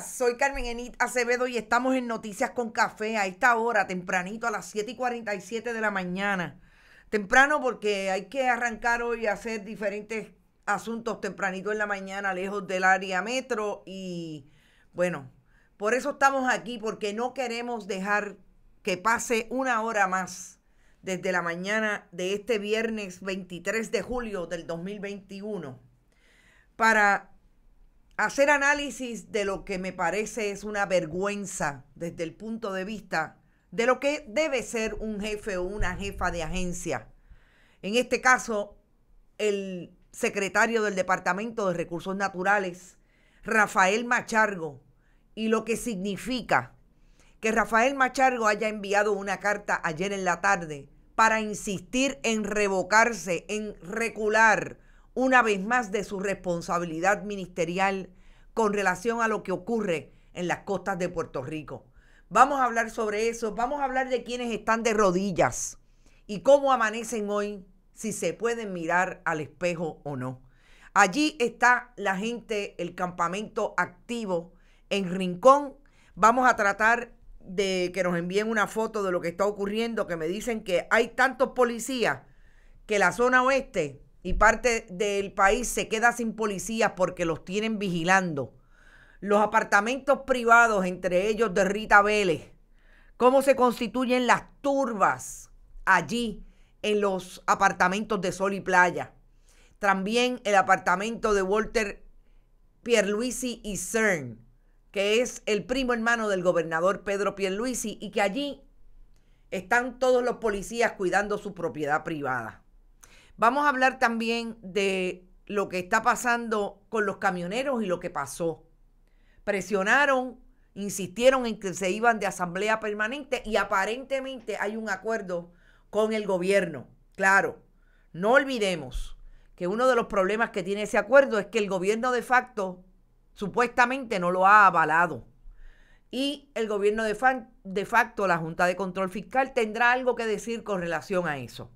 soy Carmen Enit Acevedo y estamos en Noticias con Café a esta hora, tempranito, a las 7 y 47 de la mañana. Temprano porque hay que arrancar hoy a hacer diferentes asuntos tempranito en la mañana, lejos del área metro y bueno, por eso estamos aquí, porque no queremos dejar que pase una hora más desde la mañana de este viernes 23 de julio del 2021 para hacer análisis de lo que me parece es una vergüenza desde el punto de vista de lo que debe ser un jefe o una jefa de agencia. En este caso, el secretario del Departamento de Recursos Naturales, Rafael Machargo, y lo que significa que Rafael Machargo haya enviado una carta ayer en la tarde para insistir en revocarse, en recular una vez más de su responsabilidad ministerial con relación a lo que ocurre en las costas de Puerto Rico. Vamos a hablar sobre eso, vamos a hablar de quienes están de rodillas y cómo amanecen hoy, si se pueden mirar al espejo o no. Allí está la gente, el campamento activo en Rincón. Vamos a tratar de que nos envíen una foto de lo que está ocurriendo, que me dicen que hay tantos policías que la zona oeste y parte del país se queda sin policías porque los tienen vigilando. Los apartamentos privados, entre ellos de Rita Vélez, cómo se constituyen las turbas allí en los apartamentos de Sol y Playa. También el apartamento de Walter Pierluisi y CERN, que es el primo hermano del gobernador Pedro Pierluisi y que allí están todos los policías cuidando su propiedad privada. Vamos a hablar también de lo que está pasando con los camioneros y lo que pasó. Presionaron, insistieron en que se iban de asamblea permanente y aparentemente hay un acuerdo con el gobierno. Claro, no olvidemos que uno de los problemas que tiene ese acuerdo es que el gobierno de facto supuestamente no lo ha avalado. Y el gobierno de, de facto, la Junta de Control Fiscal, tendrá algo que decir con relación a eso.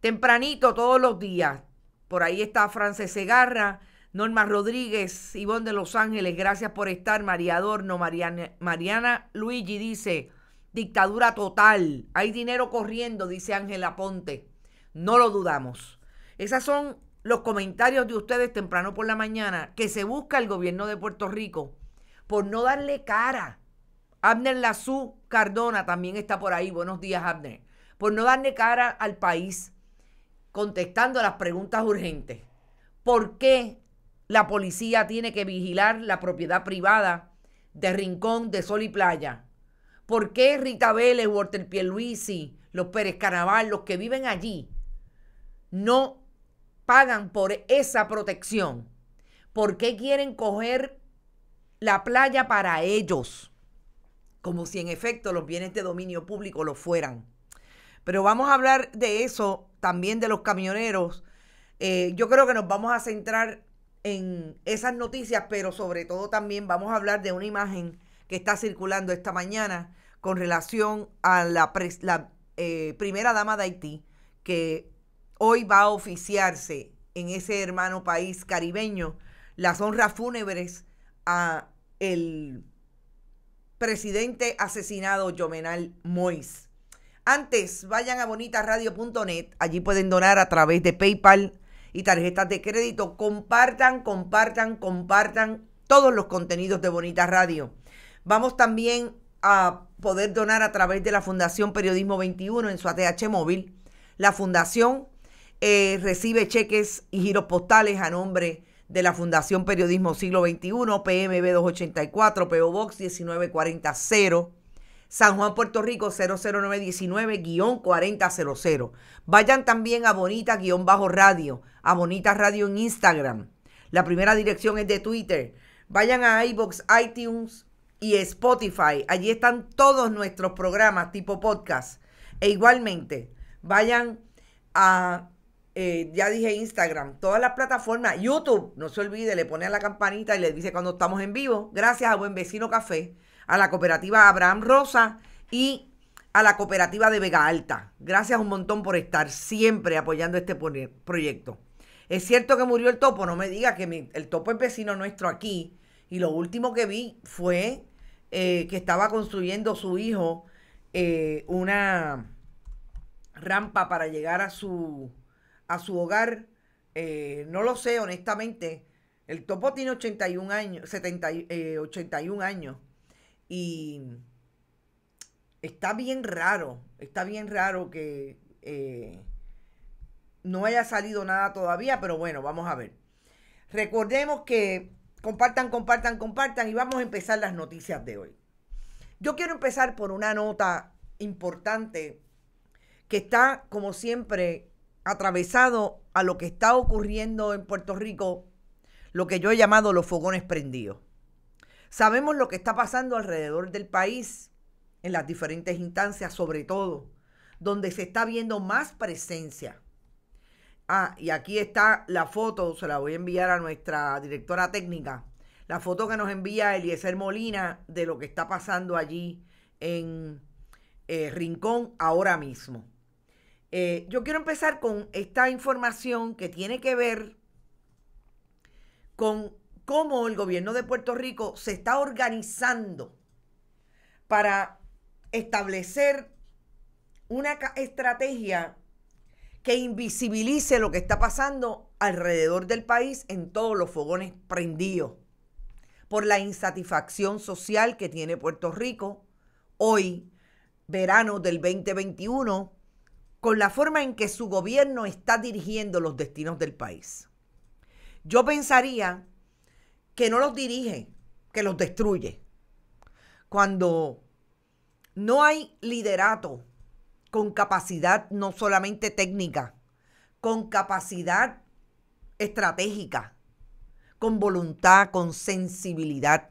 Tempranito todos los días. Por ahí está Frances Segarra, Norma Rodríguez, Ivonne de Los Ángeles, gracias por estar. María Adorno, Mariana, Luigi dice, dictadura total. Hay dinero corriendo, dice Ángela Ponte. No lo dudamos. Esos son los comentarios de ustedes temprano por la mañana que se busca el gobierno de Puerto Rico por no darle cara. Abner Lazú Cardona también está por ahí. Buenos días, Abner. Por no darle cara al país contestando las preguntas urgentes. ¿Por qué la policía tiene que vigilar la propiedad privada de Rincón de Sol y Playa? ¿Por qué Rita Vélez, Walter Pierluisi, los Pérez Carnaval, los que viven allí, no pagan por esa protección? ¿Por qué quieren coger la playa para ellos? Como si en efecto los bienes de dominio público lo fueran. Pero vamos a hablar de eso también de los camioneros. Eh, yo creo que nos vamos a centrar en esas noticias, pero sobre todo también vamos a hablar de una imagen que está circulando esta mañana con relación a la, eh, primera dama de Haití, que hoy va a oficiarse en ese hermano país caribeño las honras fúnebres a el presidente asesinado Yomenal Mois. Antes, vayan a bonitasradio.net. Allí pueden donar a través de PayPal y tarjetas de crédito. Compartan, compartan, compartan todos los contenidos de Bonita Radio. Vamos también a poder donar a través de la Fundación Periodismo 21 en su ATH móvil. La Fundación eh, recibe cheques y giros postales a nombre de la Fundación Periodismo Siglo XXI, PMB 284, PO Box 1940. San Juan, Puerto Rico 00919-4000. Vayan también a Bonita-Bajo Radio, a Bonita Radio en Instagram. La primera dirección es de Twitter. Vayan a iBox, iTunes y Spotify. Allí están todos nuestros programas tipo podcast. E igualmente, vayan a, eh, ya dije Instagram, todas las plataformas, YouTube, no se olvide, le pone a la campanita y le dice cuando estamos en vivo. Gracias a Buen Vecino Café a la cooperativa Abraham Rosa y a la cooperativa de Vega Alta. Gracias un montón por estar siempre apoyando este proyecto. Es cierto que murió el topo, no me diga que el topo es vecino nuestro aquí. Y lo último que vi fue eh, que estaba construyendo su hijo eh, una rampa para llegar a su, a su hogar. Eh, no lo sé, honestamente. El topo tiene 81 años, 70, 81 años. Y está bien raro, está bien raro que eh, no haya salido nada todavía, pero bueno, vamos a ver. Recordemos que compartan, compartan, compartan y vamos a empezar las noticias de hoy. Yo quiero empezar por una nota importante que está, como siempre, atravesado a lo que está ocurriendo en Puerto Rico, lo que yo he llamado los fogones prendidos. Sabemos lo que está pasando alrededor del país, en las diferentes instancias sobre todo, donde se está viendo más presencia. Ah, y aquí está la foto, se la voy a enviar a nuestra directora técnica, la foto que nos envía Eliezer Molina de lo que está pasando allí en eh, Rincón ahora mismo. Eh, yo quiero empezar con esta información que tiene que ver con cómo el gobierno de Puerto Rico se está organizando para establecer una estrategia que invisibilice lo que está pasando alrededor del país en todos los fogones prendidos por la insatisfacción social que tiene Puerto Rico hoy, verano del 2021, con la forma en que su gobierno está dirigiendo los destinos del país. Yo pensaría que no los dirige, que los destruye. Cuando no hay liderato con capacidad no solamente técnica, con capacidad estratégica, con voluntad, con sensibilidad,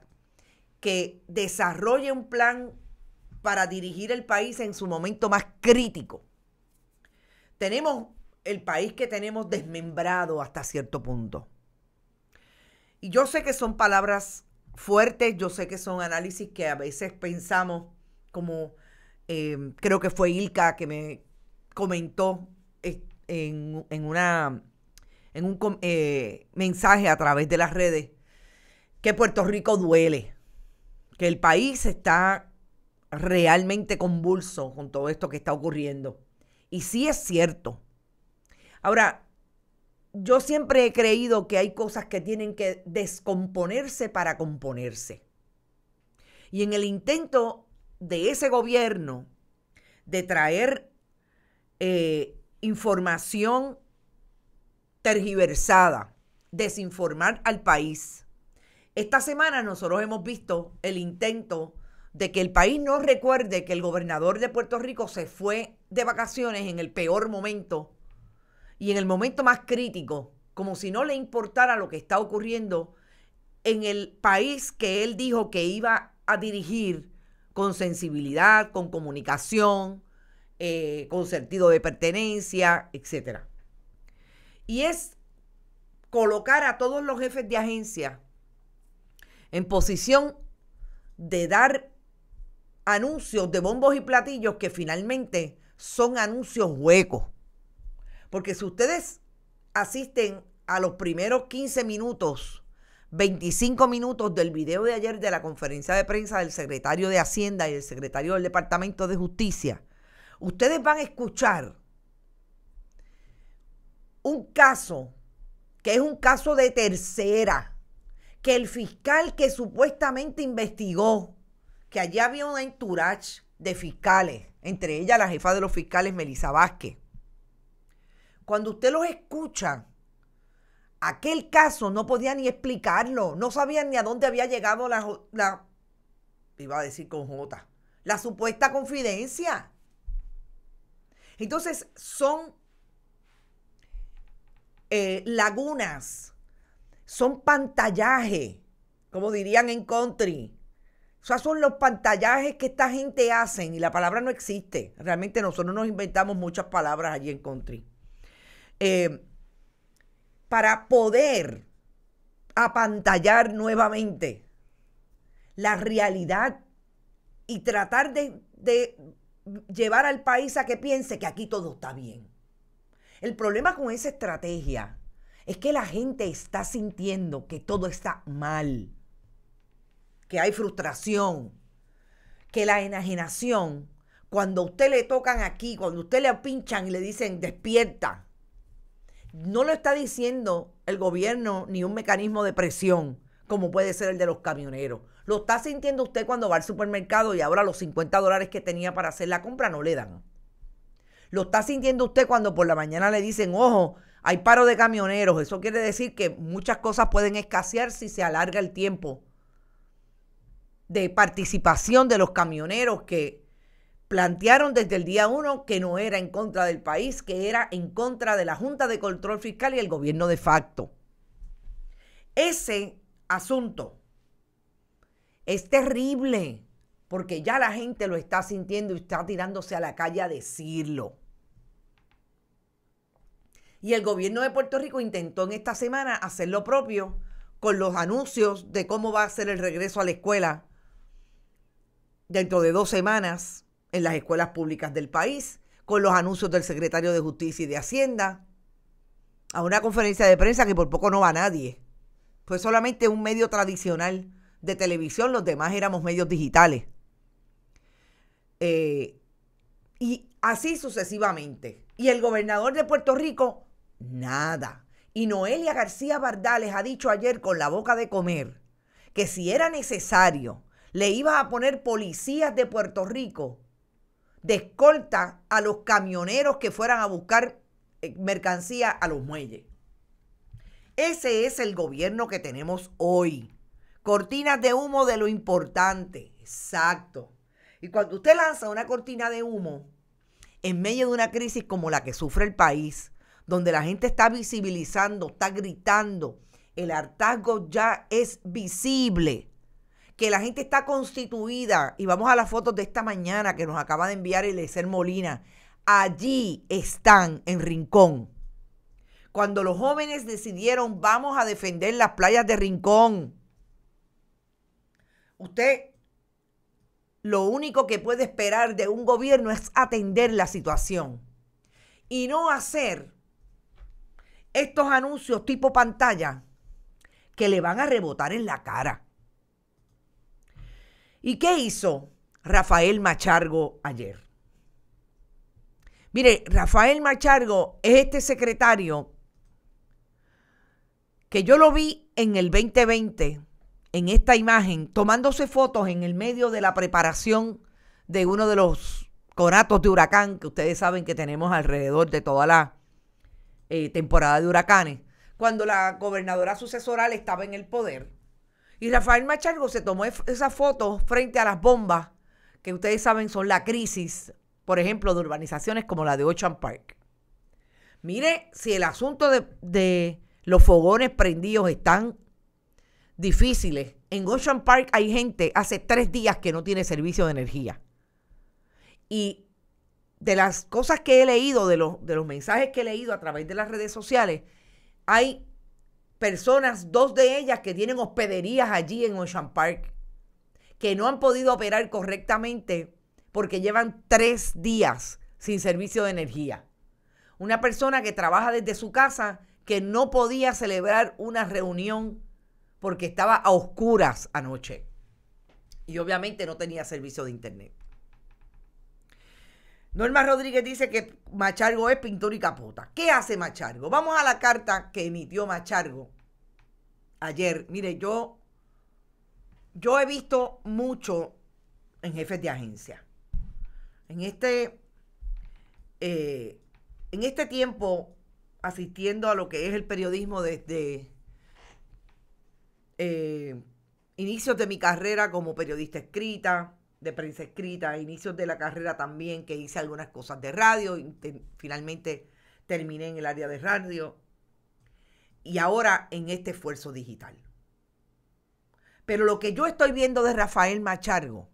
que desarrolle un plan para dirigir el país en su momento más crítico. Tenemos el país que tenemos desmembrado hasta cierto punto. Y yo sé que son palabras fuertes, yo sé que son análisis que a veces pensamos, como em, creo que fue Ilka que me comentó eh, en, una, en un eh, mensaje a través de las redes, que Puerto Rico duele, que el país está realmente convulso con todo esto que está ocurriendo. Y sí es cierto. Ahora, yo siempre he creído que hay cosas que tienen que descomponerse para componerse. Y en el intento de ese gobierno de traer eh, información tergiversada, desinformar al país. Esta semana nosotros hemos visto el intento de que el país no recuerde que el gobernador de Puerto Rico se fue de vacaciones en el peor momento y en el momento más crítico, como si no le importara lo que está ocurriendo en el país que él dijo que iba a dirigir con sensibilidad, con comunicación, eh, con sentido de pertenencia, etc. Y es colocar a todos los jefes de agencia en posición de dar anuncios de bombos y platillos que finalmente son anuncios huecos porque si ustedes asisten a los primeros 15 minutos, 25 minutos del video de ayer de la conferencia de prensa del secretario de Hacienda y el secretario del Departamento de Justicia, ustedes van a escuchar un caso que es un caso de tercera, que el fiscal que supuestamente investigó, que allá había un entourage de fiscales, entre ellas la jefa de los fiscales Melissa Vázquez, cuando usted los escucha, aquel caso no podía ni explicarlo, no sabía ni a dónde había llegado la, iba a decir con J, la supuesta confidencia. Entonces son eh, lagunas, son pantallaje, como dirían en country. O sea, son los pantallajes que esta gente hacen y la palabra no existe. Realmente nosotros nos inventamos muchas palabras allí en country. Eh, para poder apantallar nuevamente la realidad y tratar de, llevar al país a que piense que aquí todo está bien. El problema con esa estrategia es que la gente está sintiendo que todo está mal, que hay frustración, que la enajenación, cuando usted le tocan aquí, cuando usted le pinchan y le dicen despierta, no lo está diciendo el gobierno ni un mecanismo de presión como puede ser el de los camioneros. Lo está sintiendo usted cuando va al supermercado y ahora los 50 dólares que tenía para hacer la compra no le dan. Lo está sintiendo usted cuando por la mañana le dicen, ojo, hay paro de camioneros. Eso quiere decir que muchas cosas pueden escasear si se alarga el tiempo de participación de los camioneros que plantearon desde el día uno que no era en contra del país, que era en contra de la Junta de Control Fiscal y el gobierno de facto. Ese asunto es terrible porque ya la gente lo está sintiendo y está tirándose a la calle a decirlo. Y el gobierno de Puerto Rico intentó en esta semana hacer lo propio con los anuncios de cómo va a ser el regreso a la escuela dentro de dos semanas en las escuelas públicas del país, con los anuncios del secretario de Justicia y de Hacienda, a una conferencia de prensa que por poco no va nadie. Fue solamente un medio tradicional de televisión, los demás éramos medios digitales. Eh, y así sucesivamente. Y el gobernador de Puerto Rico, nada. Y Noelia García Bardales ha dicho ayer con la boca de comer que si era necesario, le iba a poner policías de Puerto Rico de a los camioneros que fueran a buscar eh, mercancía a los muelles. Ese es el gobierno que tenemos hoy. Cortinas de humo de lo importante. Exacto. Y cuando usted lanza una cortina de humo en medio de una crisis como la que sufre el país, donde la gente está visibilizando, está gritando, el hartazgo ya es visible que la gente está constituida, y vamos a las fotos de esta mañana que nos acaba de enviar el Ecer Molina, allí están en Rincón. Cuando los jóvenes decidieron vamos a defender las playas de Rincón, usted lo único que puede esperar de un gobierno es atender la situación y no hacer estos anuncios tipo pantalla que le van a rebotar en la cara. ¿Y qué hizo Rafael Machargo ayer? Mire, Rafael Machargo es este secretario que yo lo vi en el 2020, en esta imagen, tomándose fotos en el medio de la preparación de uno de los conatos de huracán que ustedes saben que tenemos alrededor de toda la eh, temporada de huracanes, cuando la gobernadora sucesoral estaba en el poder y Rafael Machargo se tomó esa foto frente a las bombas que ustedes saben son la crisis, por ejemplo, de urbanizaciones como la de Ocean Park. Mire, si el asunto de, los fogones prendidos están difíciles, en Ocean Park hay gente hace tres días que no tiene servicio de energía. Y de las cosas que he leído, de los mensajes que he leído a través de las redes sociales, hay personas, dos de ellas que tienen hospederías allí en Ocean Park, que no han podido operar correctamente porque llevan tres días sin servicio de energía. Una persona que trabaja desde su casa que no podía celebrar una reunión porque estaba a oscuras anoche. Y obviamente no tenía servicio de internet. Norma Rodríguez dice que Machargo es pintor y capota. ¿Qué hace Machargo? Vamos a la carta que emitió Machargo ayer. Mire, yo, yo he visto mucho en jefes de agencia. En este, eh, en este tiempo, asistiendo a lo que es el periodismo desde eh, inicios de mi carrera como periodista escrita, de prensa escrita, inicios de la carrera también, que hice algunas cosas de radio, y finalmente terminé en el área de radio, y ahora en este esfuerzo digital. Pero lo que yo estoy viendo de Rafael Machargo,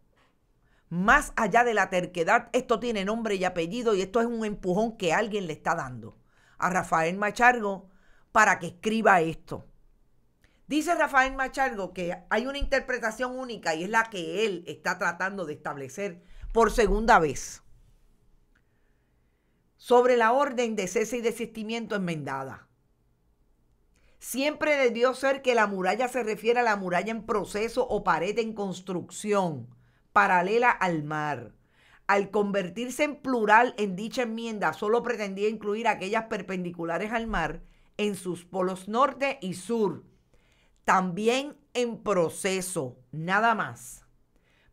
más allá de la terquedad, esto tiene nombre y apellido y esto es un empujón que alguien le está dando a Rafael Machargo para que escriba esto. Dice Rafael Machargo que hay una interpretación única y es la que él está tratando de establecer por segunda vez sobre la orden de cese y desistimiento enmendada. Siempre debió ser que la muralla se refiere a la muralla en proceso o pared en construcción, paralela al mar. Al convertirse en plural en dicha enmienda, solo pretendía incluir aquellas perpendiculares al mar en sus polos norte y sur también en proceso, nada más.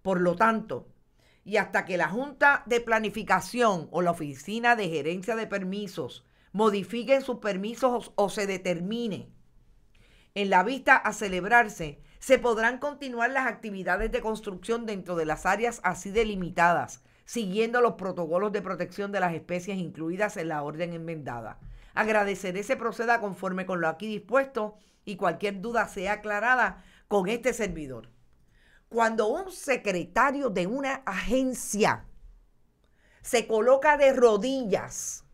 Por lo tanto, y hasta que la Junta de Planificación o la Oficina de Gerencia de Permisos modifiquen sus permisos o, se determine en la vista a celebrarse, se podrán continuar las actividades de construcción dentro de las áreas así delimitadas, siguiendo los protocolos de protección de las especies incluidas en la orden enmendada. Agradeceré se proceda conforme con lo aquí dispuesto y cualquier duda sea aclarada con este servidor. Cuando un secretario de una agencia se coloca de rodillas,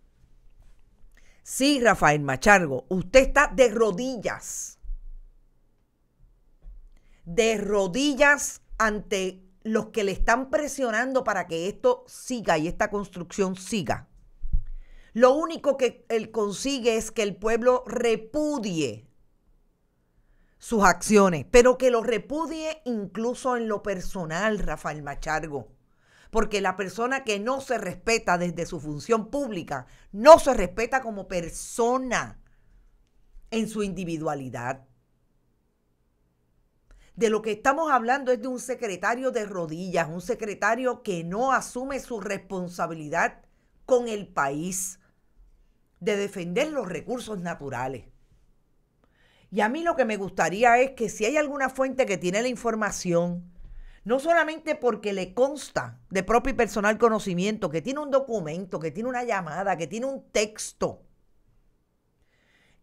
sí, Rafael Machargo, usted está de rodillas, de rodillas ante los que le están presionando para que esto siga y esta construcción siga. Lo único que él consigue es que el pueblo repudie sus acciones, pero que lo repudie incluso en lo personal, Rafael Machargo. Porque la persona que no se respeta desde su función pública, no se respeta como persona en su individualidad. De lo que estamos hablando es de un secretario de rodillas, un secretario que no asume su responsabilidad con el país de defender los recursos naturales y a mí lo que me gustaría es que si hay alguna fuente que tiene la información, no solamente porque le consta de propio y personal conocimiento, que tiene un documento, que tiene una llamada, que tiene un texto,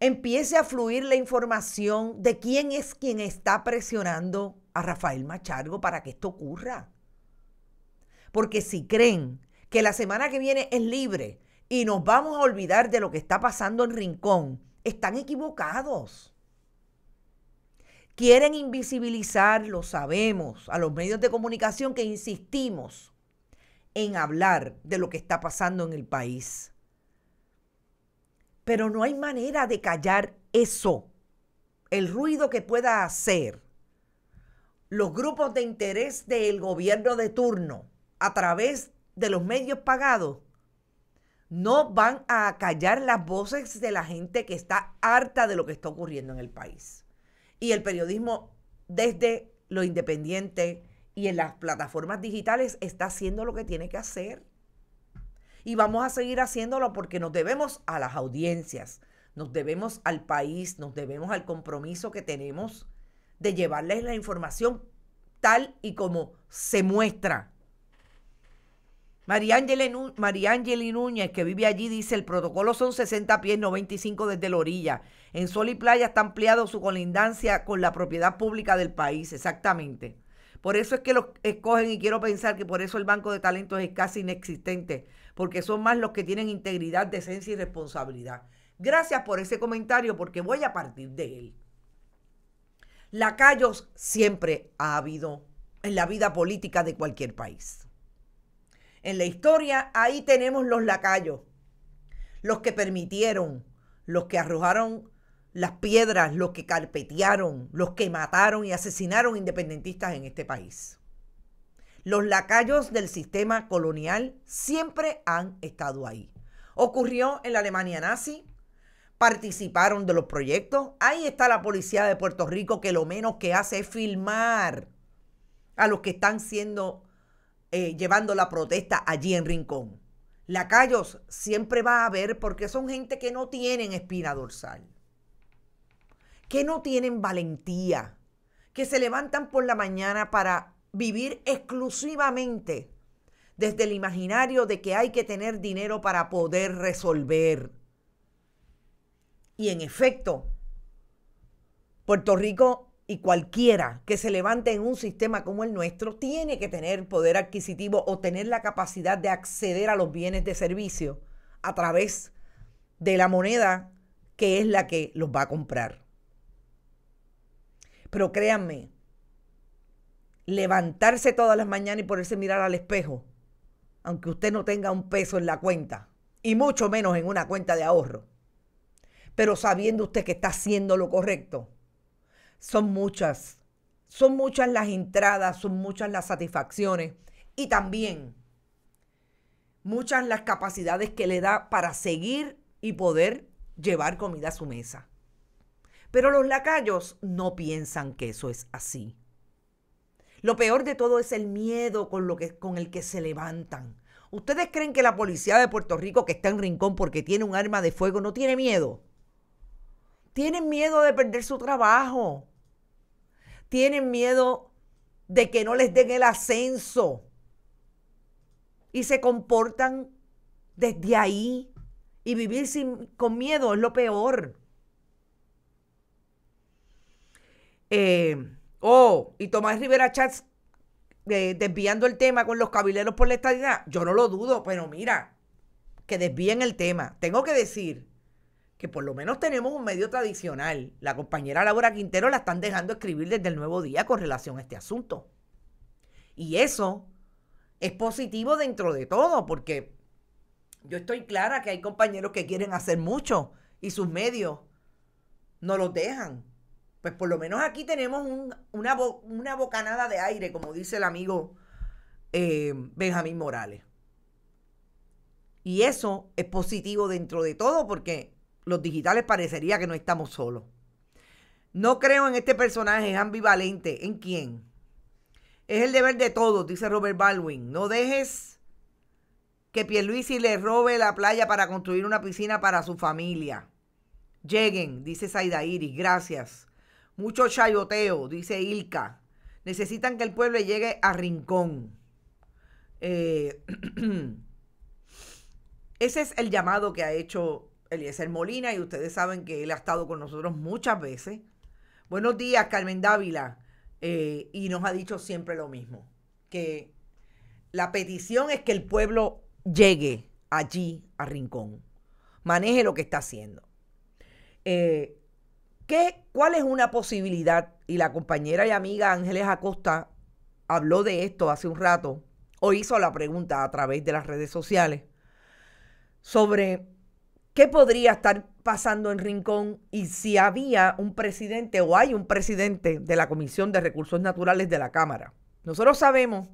empiece a fluir la información de quién es quien está presionando a Rafael Machargo para que esto ocurra. Porque si creen que la semana que viene es libre y nos vamos a olvidar de lo que está pasando en Rincón, están equivocados. Quieren invisibilizar, lo sabemos, a los medios de comunicación que insistimos en hablar de lo que está pasando en el país. Pero no hay manera de callar eso, el ruido que pueda hacer los grupos de interés del gobierno de turno a través de los medios pagados no van a callar las voces de la gente que está harta de lo que está ocurriendo en el país. Y el periodismo desde lo independiente y en las plataformas digitales está haciendo lo que tiene que hacer. Y vamos a seguir haciéndolo porque nos debemos a las audiencias, nos debemos al país, nos debemos al compromiso que tenemos de llevarles la información tal y como se muestra María Angeli Núñez, que vive allí, dice, el protocolo son 60 pies, 95 desde la orilla. En Sol y Playa está ampliado su colindancia con la propiedad pública del país, exactamente. Por eso es que los escogen y quiero pensar que por eso el Banco de Talentos es casi inexistente, porque son más los que tienen integridad, decencia y responsabilidad. Gracias por ese comentario, porque voy a partir de él. Lacayos siempre ha habido en la vida política de cualquier país en la historia, ahí tenemos los lacayos, los que permitieron, los que arrojaron las piedras, los que carpetearon, los que mataron y asesinaron independentistas en este país. Los lacayos del sistema colonial siempre han estado ahí. Ocurrió en la Alemania nazi, participaron de los proyectos. Ahí está la policía de Puerto Rico que lo menos que hace es filmar a los que están siendo eh, llevando la protesta allí en Rincón. Lacayos siempre va a haber porque son gente que no tienen espina dorsal, que no tienen valentía, que se levantan por la mañana para vivir exclusivamente desde el imaginario de que hay que tener dinero para poder resolver. Y en efecto, Puerto Rico y cualquiera que se levante en un sistema como el nuestro tiene que tener poder adquisitivo o tener la capacidad de acceder a los bienes de servicio a través de la moneda que es la que los va a comprar. Pero créanme, levantarse todas las mañanas y ponerse a mirar al espejo, aunque usted no tenga un peso en la cuenta, y mucho menos en una cuenta de ahorro, pero sabiendo usted que está haciendo lo correcto, son muchas. Son muchas las entradas, son muchas las satisfacciones y también muchas las capacidades que le da para seguir y poder llevar comida a su mesa. Pero los lacayos no piensan que eso es así. Lo peor de todo es el miedo con, lo que, con el que se levantan. ¿Ustedes creen que la policía de Puerto Rico que está en Rincón porque tiene un arma de fuego no tiene miedo? Tienen miedo de perder su trabajo. Tienen miedo de que no les den el ascenso. Y se comportan desde ahí. Y vivir con miedo es lo peor. Eh, oh, y Tomás Rivera Chats eh, desviando el tema con los cabileros por la estadidad. Yo no lo dudo, pero mira, que desvíen el tema. Tengo que decir que por lo menos tenemos un medio tradicional. La compañera Laura Quintero la están dejando escribir desde el nuevo día con relación a este asunto. Y eso es positivo dentro de todo, porque yo estoy clara que hay compañeros que quieren hacer mucho y sus medios no los dejan. Pues por lo menos aquí tenemos una, una, bocanada de aire, como dice el amigo eh, Benjamín Morales. Y eso es positivo dentro de todo porque los digitales parecería que no estamos solos. No creo en este personaje, ambivalente. ¿En quién? Es el deber de todos, dice Robert Baldwin. No dejes que Pierluisi le robe la playa para construir una piscina para su familia. Lleguen, dice Saidairi. gracias. Mucho chayoteo, dice Ilka. Necesitan que el pueblo llegue a Rincón. Eh, ese es el llamado que ha hecho Eliezer Molina y ustedes saben que él ha estado con nosotros muchas veces. Buenos días, Carmen Dávila. Eh, y nos ha dicho siempre lo mismo, que la petición es que el pueblo llegue allí a Rincón, maneje lo que está haciendo. Eh, ¿Cuál es una posibilidad? Y la compañera y amiga Ángeles Acosta habló de esto hace un rato o hizo la pregunta a través de las redes sociales sobre qué podría estar pasando en Rincón y si había un presidente o hay un presidente de la Comisión de Recursos Naturales de la Cámara. Nosotros sabemos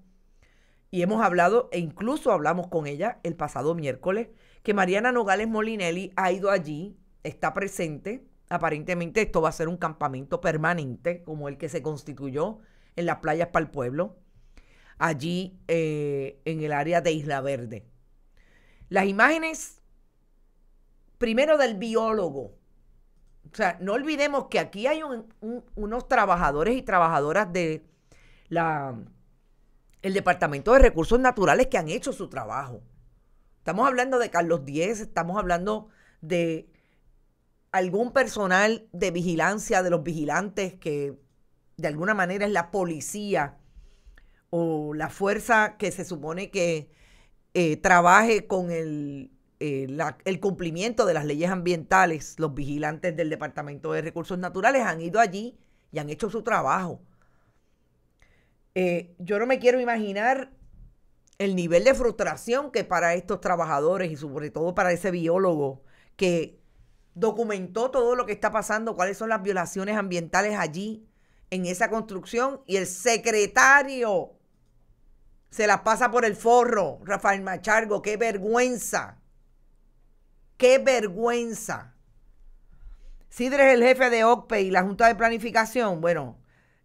y hemos hablado e incluso hablamos con ella el pasado miércoles que Mariana Nogales Molinelli ha ido allí, está presente. Aparentemente esto va a ser un campamento permanente como el que se constituyó en las playas para el pueblo, allí eh, en el área de Isla Verde. Las imágenes primero del biólogo. O sea, no olvidemos que aquí hay unos trabajadores y trabajadoras de la, el Departamento de Recursos Naturales que han hecho su trabajo. Estamos hablando de Carlos Díez, estamos hablando de algún personal de vigilancia, de los vigilantes, que de alguna manera es la policía o la fuerza que se supone que eh, trabaje con el eh, el cumplimiento de las leyes ambientales, los vigilantes del Departamento de Recursos Naturales han ido allí y han hecho su trabajo. Eh, yo no me quiero imaginar el nivel de frustración que para estos trabajadores y sobre todo para ese biólogo que documentó todo lo que está pasando, cuáles son las violaciones ambientales allí en esa construcción y el secretario se las pasa por el forro, Rafael Machargo, qué vergüenza. Qué vergüenza. Sidre es el jefe de OCPE y la Junta de Planificación. Bueno,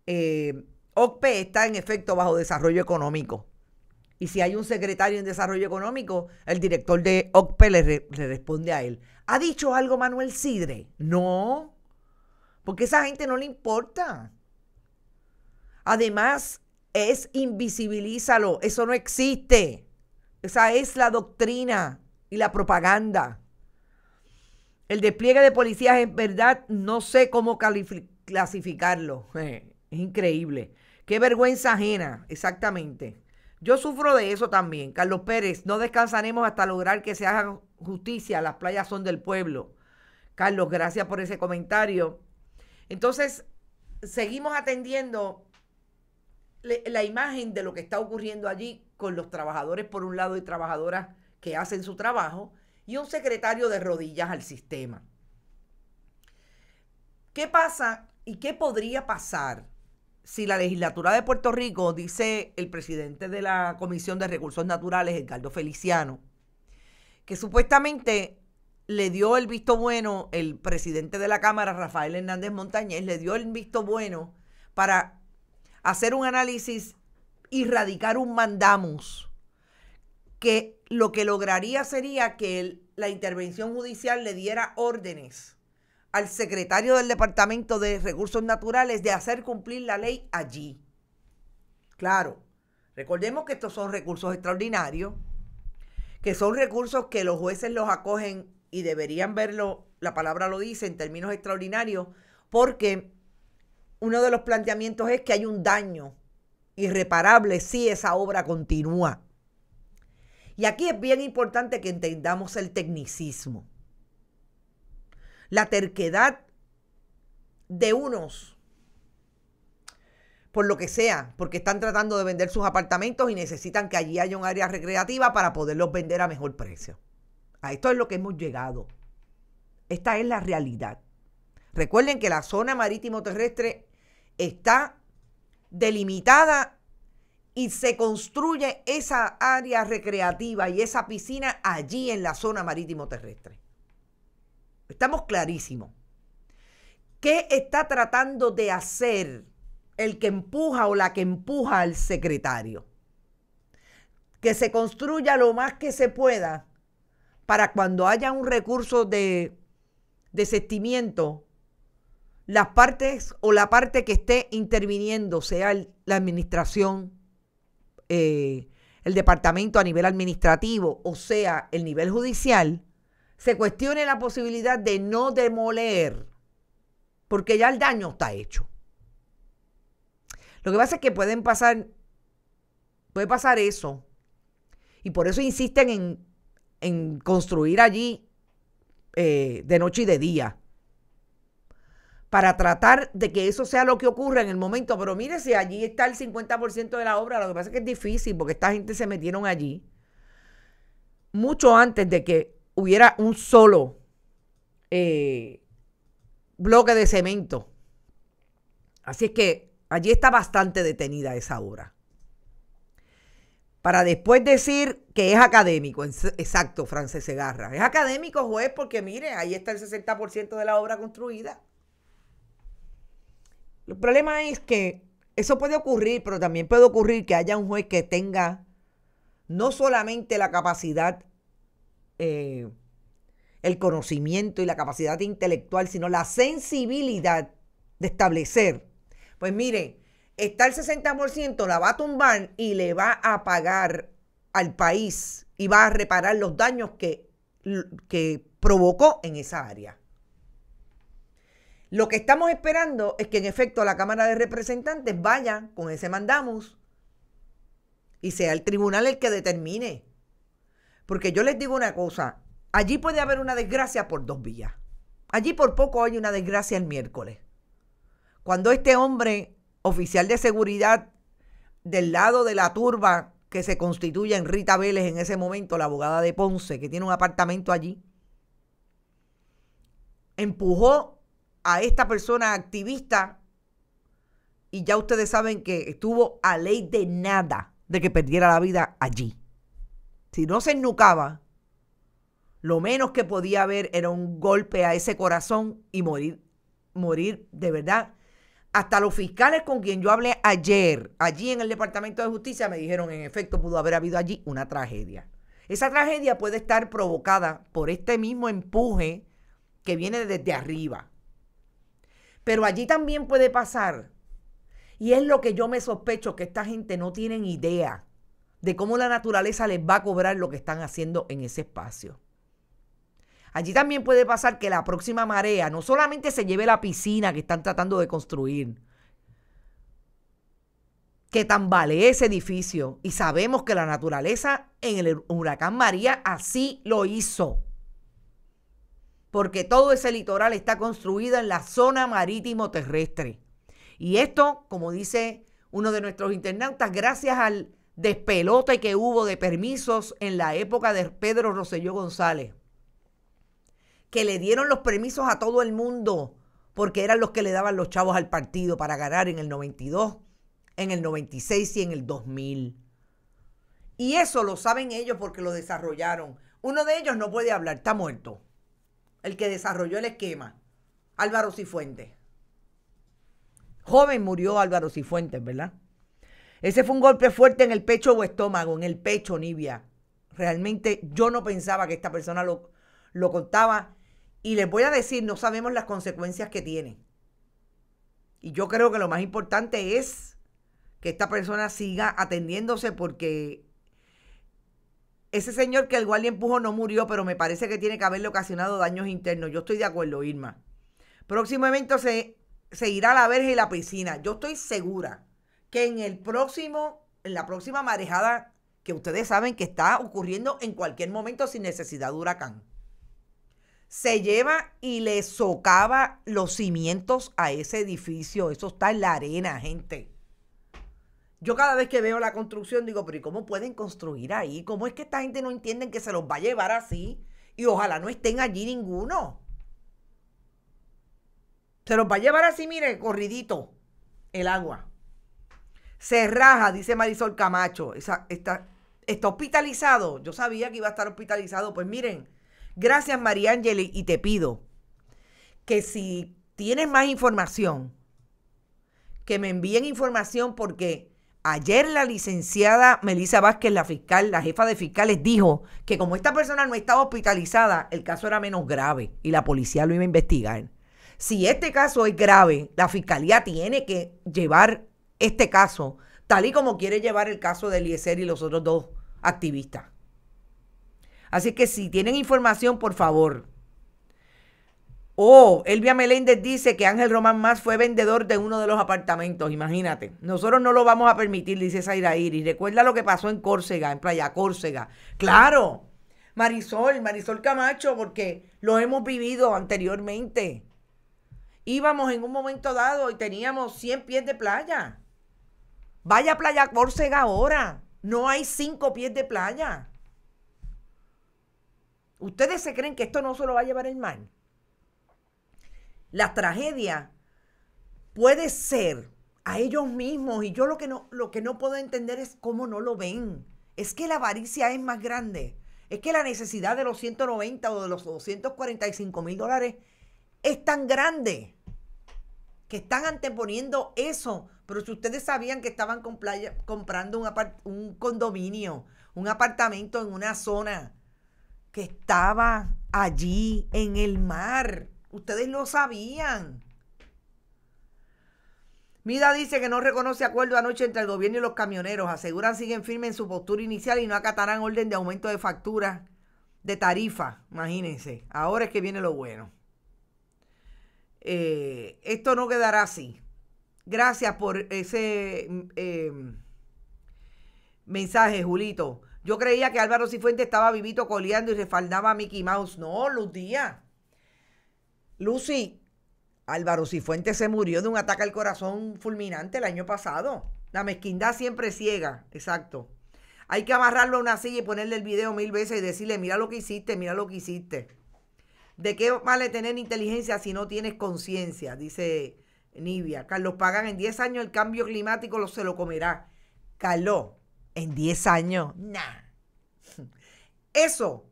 eh, OCPE está en efecto bajo desarrollo económico. Y si hay un secretario en desarrollo económico, el director de OCPE le, responde a él. ¿Ha dicho algo Manuel Sidre? No, porque esa gente no le importa. Además, es invisibilízalo, eso no existe. Esa es la doctrina y la propaganda. El despliegue de policías en verdad no sé cómo clasificarlo. Es increíble. Qué vergüenza ajena, exactamente. Yo sufro de eso también. Carlos Pérez, no descansaremos hasta lograr que se haga justicia. Las playas son del pueblo. Carlos, gracias por ese comentario. Entonces, seguimos atendiendo la imagen de lo que está ocurriendo allí con los trabajadores por un lado y trabajadoras que hacen su trabajo y un secretario de rodillas al sistema. ¿Qué pasa y qué podría pasar si la legislatura de Puerto Rico, dice el presidente de la Comisión de Recursos Naturales, Edgardo Feliciano, que supuestamente le dio el visto bueno, el presidente de la Cámara, Rafael Hernández Montañez, le dio el visto bueno para hacer un análisis y radicar un mandamus que lo que lograría sería que la intervención judicial le diera órdenes al secretario del Departamento de Recursos Naturales de hacer cumplir la ley allí. Claro, recordemos que estos son recursos extraordinarios, que son recursos que los jueces los acogen y deberían verlo, la palabra lo dice, en términos extraordinarios, porque uno de los planteamientos es que hay un daño irreparable si esa obra continúa. Y aquí es bien importante que entendamos el tecnicismo. La terquedad de unos, por lo que sea, porque están tratando de vender sus apartamentos y necesitan que allí haya un área recreativa para poderlos vender a mejor precio. A esto es lo que hemos llegado. Esta es la realidad. Recuerden que la zona marítimo terrestre está delimitada y se construye esa área recreativa y esa piscina allí en la zona marítimo terrestre. Estamos clarísimos. ¿Qué está tratando de hacer el que empuja o la que empuja al secretario? Que se construya lo más que se pueda para cuando haya un recurso de desestimiento, las partes o la parte que esté interviniendo, sea la administración, eh, el departamento a nivel administrativo, o sea, el nivel judicial, se cuestione la posibilidad de no demoler, porque ya el daño está hecho. Lo que pasa es que pueden pasar, puede pasar eso, y por eso insisten en, en construir allí eh, de noche y de día para tratar de que eso sea lo que ocurra en el momento. Pero mire, si allí está el 50% de la obra, lo que pasa es que es difícil porque esta gente se metieron allí mucho antes de que hubiera un solo eh, bloque de cemento. Así es que allí está bastante detenida esa obra. Para después decir que es académico, exacto, Frances Segarra. Es académico, juez, porque mire, ahí está el 60% de la obra construida. El problema es que eso puede ocurrir, pero también puede ocurrir que haya un juez que tenga no solamente la capacidad, eh, el conocimiento y la capacidad intelectual, sino la sensibilidad de establecer. Pues mire, está el 60%, la va a tumbar y le va a pagar al país y va a reparar los daños que, que provocó en esa área. Lo que estamos esperando es que en efecto la Cámara de Representantes vaya con ese mandamus y sea el tribunal el que determine. Porque yo les digo una cosa, allí puede haber una desgracia por dos vías. Allí por poco hay una desgracia el miércoles. Cuando este hombre, oficial de seguridad del lado de la turba que se constituye en Rita Vélez en ese momento, la abogada de Ponce, que tiene un apartamento allí, empujó a esta persona activista y ya ustedes saben que estuvo a ley de nada de que perdiera la vida allí. Si no se ennucaba, lo menos que podía haber era un golpe a ese corazón y morir, morir de verdad. Hasta los fiscales con quien yo hablé ayer, allí en el Departamento de Justicia, me dijeron, en efecto, pudo haber habido allí una tragedia. Esa tragedia puede estar provocada por este mismo empuje que viene desde arriba. Pero allí también puede pasar. Y es lo que yo me sospecho, que esta gente no tiene idea de cómo la naturaleza les va a cobrar lo que están haciendo en ese espacio. Allí también puede pasar que la próxima marea no solamente se lleve la piscina que están tratando de construir, que tambalee ese edificio. Y sabemos que la naturaleza en el huracán María así lo hizo porque todo ese litoral está construido en la zona marítimo terrestre. Y esto, como dice uno de nuestros internautas, gracias al despelote que hubo de permisos en la época de Pedro Roselló González, que le dieron los permisos a todo el mundo, porque eran los que le daban los chavos al partido para ganar en el 92, en el 96 y en el 2000. Y eso lo saben ellos porque lo desarrollaron. Uno de ellos no puede hablar, está muerto el que desarrolló el esquema, Álvaro Cifuentes. Joven murió Álvaro Cifuentes, ¿verdad? Ese fue un golpe fuerte en el pecho o estómago, en el pecho, Nibia. Realmente yo no pensaba que esta persona lo, lo contaba. Y les voy a decir, no sabemos las consecuencias que tiene. Y yo creo que lo más importante es que esta persona siga atendiéndose porque ese señor que el guardia empujó no murió, pero me parece que tiene que haberle ocasionado daños internos. Yo estoy de acuerdo, Irma. Próximo evento se, irá a la verja y la piscina. Yo estoy segura que en el próximo, en la próxima marejada que ustedes saben que está ocurriendo en cualquier momento sin necesidad de huracán, se lleva y le socava los cimientos a ese edificio. Eso está en la arena, gente. Yo cada vez que veo la construcción digo, pero ¿y cómo pueden construir ahí? ¿Cómo es que esta gente no entiende que se los va a llevar así? Y ojalá no estén allí ninguno. Se los va a llevar así, mire, corridito, el agua. Se raja, dice Marisol Camacho. está, está hospitalizado. Yo sabía que iba a estar hospitalizado. Pues miren, gracias María y te pido que si tienes más información, que me envíen información porque Ayer la licenciada Melissa Vázquez, la fiscal, la jefa de fiscales, dijo que como esta persona no estaba hospitalizada, el caso era menos grave y la policía lo iba a investigar. Si este caso es grave, la fiscalía tiene que llevar este caso tal y como quiere llevar el caso de Eliezer y los otros dos activistas. Así que si tienen información, por favor, Oh, Elvia Meléndez dice que Ángel Román Más fue vendedor de uno de los apartamentos, imagínate. Nosotros no lo vamos a permitir, dice Zaira Y Recuerda lo que pasó en Córcega, en Playa Córcega. Claro, Marisol, Marisol Camacho, porque lo hemos vivido anteriormente. Íbamos en un momento dado y teníamos 100 pies de playa. Vaya Playa Córcega ahora. No hay 5 pies de playa. ¿Ustedes se creen que esto no se lo va a llevar el mar? La tragedia puede ser a ellos mismos y yo lo que no, lo que no puedo entender es cómo no lo ven. Es que la avaricia es más grande. Es que la necesidad de los 190 o de los 245 mil dólares es tan grande que están anteponiendo eso. Pero si ustedes sabían que estaban comprando un condominio, un apartamento en una zona que estaba allí en el mar, Ustedes lo sabían. Mida dice que no reconoce acuerdo anoche entre el gobierno y los camioneros. Aseguran siguen firmes en su postura inicial y no acatarán orden de aumento de factura de tarifa. Imagínense, ahora es que viene lo bueno. Eh, esto no quedará así. Gracias por ese eh, mensaje, Julito. Yo creía que Álvaro Cifuente estaba vivito coleando y respaldaba a Mickey Mouse. No, Luz Díaz. Lucy, Álvaro Cifuentes se murió de un ataque al corazón fulminante el año pasado. La mezquindad siempre ciega, exacto. Hay que amarrarlo a una silla y ponerle el video mil veces y decirle, mira lo que hiciste, mira lo que hiciste. ¿De qué vale tener inteligencia si no tienes conciencia? Dice Nivia. Carlos Pagan, en 10 años el cambio climático lo, se lo comerá. Carlos, en 10 años, nada. Eso,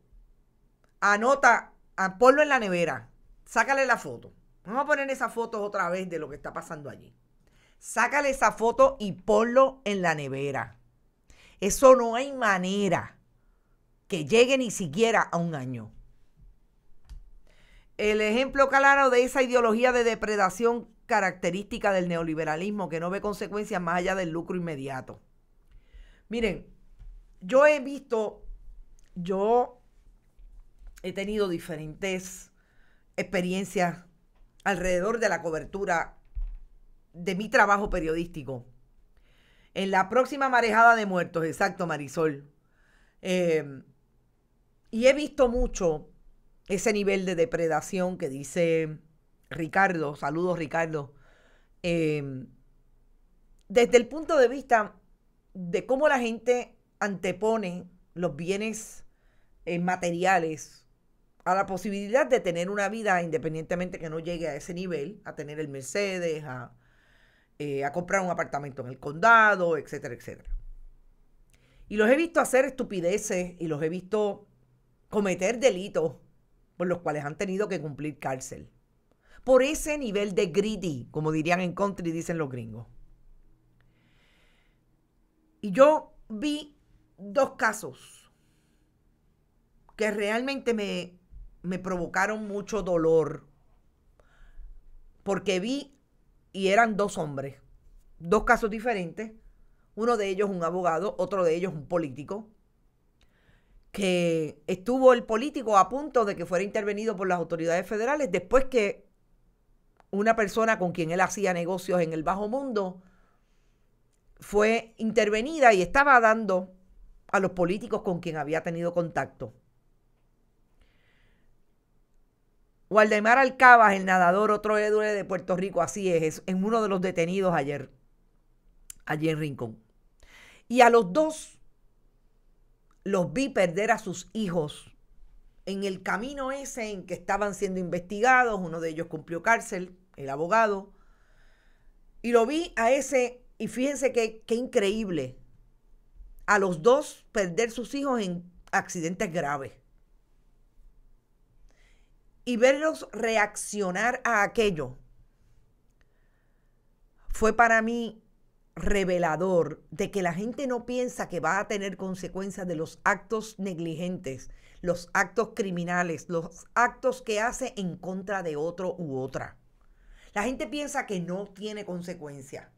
anota, ponlo en la nevera. Sácale la foto. Vamos a poner esa foto otra vez de lo que está pasando allí. Sácale esa foto y ponlo en la nevera. Eso no hay manera que llegue ni siquiera a un año. El ejemplo claro de esa ideología de depredación característica del neoliberalismo que no ve consecuencias más allá del lucro inmediato. Miren, yo he visto, yo he tenido diferentes experiencias alrededor de la cobertura de mi trabajo periodístico. En la próxima marejada de muertos, exacto, Marisol. Em, y he visto mucho ese nivel de depredación que dice Ricardo. Saludos, Ricardo. Em, desde el punto de vista de cómo la gente antepone los bienes eh, materiales a la posibilidad de tener una vida independientemente que no llegue a ese nivel, a tener el Mercedes, eh, a, comprar un apartamento en el condado, etcétera, etcétera. Y los he visto hacer estupideces y los he visto cometer delitos por los cuales han tenido que cumplir cárcel. Por ese nivel de greedy, como dirían en country, dicen los gringos. Y yo vi dos casos que realmente me me provocaron mucho dolor. Porque vi, y eran dos hombres, dos casos diferentes, uno de ellos un abogado, otro de ellos un político, que estuvo el político a punto de que fuera intervenido por las autoridades federales después que una persona con quien él hacía negocios en el bajo mundo fue intervenida y estaba dando a los políticos con quien había tenido contacto. Waldemar Alcabas, el nadador, otro héroe de Puerto Rico, así es, es en uno de los detenidos ayer, allí en Rincón. Y a los dos los vi perder a sus hijos en el camino ese en que estaban siendo investigados, uno de ellos cumplió cárcel, el abogado, y lo vi a ese, y fíjense qué que increíble, a los dos perder sus hijos en accidentes graves y verlos reaccionar a aquello fue para mí revelador de que la gente no piensa que va a tener consecuencias de los actos negligentes, los actos criminales, los actos que hace en contra de otro u otra. La gente piensa que no tiene consecuencia.